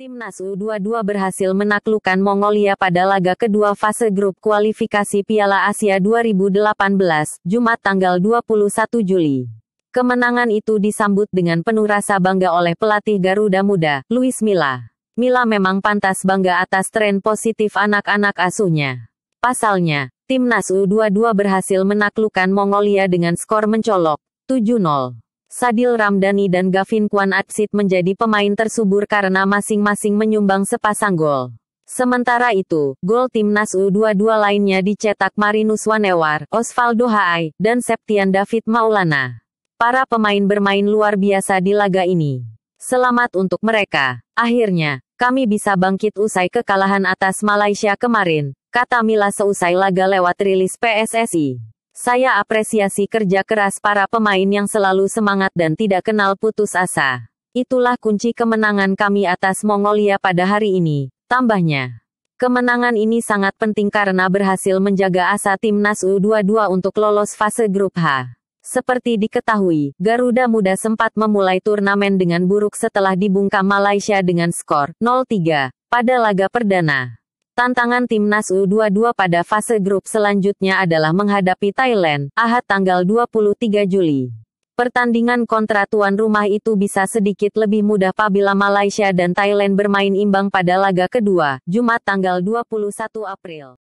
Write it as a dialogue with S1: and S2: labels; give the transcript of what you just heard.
S1: Timnas U22 berhasil menaklukkan Mongolia pada laga kedua fase grup kualifikasi Piala Asia 2018, Jumat tanggal 21 Juli. Kemenangan itu disambut dengan penuh rasa bangga oleh pelatih Garuda Muda, Luis Mila. Mila memang pantas bangga atas tren positif anak-anak asuhnya. Pasalnya, Timnas U22 berhasil menaklukkan Mongolia dengan skor mencolok 7-0. Sadil Ramdhani dan Gavin Kwan Atsit menjadi pemain tersubur karena masing-masing menyumbang sepasang gol. Sementara itu, gol timnas U22 lainnya dicetak Marinus Wanewar, Osvaldo Haai, dan Septian David Maulana. Para pemain bermain luar biasa di laga ini. Selamat untuk mereka. Akhirnya, kami bisa bangkit usai kekalahan atas Malaysia kemarin, kata Mila seusai laga lewat rilis PSSI. Saya apresiasi kerja keras para pemain yang selalu semangat dan tidak kenal putus asa. Itulah kunci kemenangan kami atas Mongolia pada hari ini, tambahnya. Kemenangan ini sangat penting karena berhasil menjaga asa timnas U22 untuk lolos fase grup H. Seperti diketahui, Garuda Muda sempat memulai turnamen dengan buruk setelah dibungkam Malaysia dengan skor 0-3 pada laga perdana. Tantangan timnas U22 pada fase grup selanjutnya adalah menghadapi Thailand, Ahad tanggal 23 Juli. Pertandingan kontra tuan rumah itu bisa sedikit lebih mudah apabila Malaysia dan Thailand bermain imbang pada laga kedua, Jumat tanggal 21 April.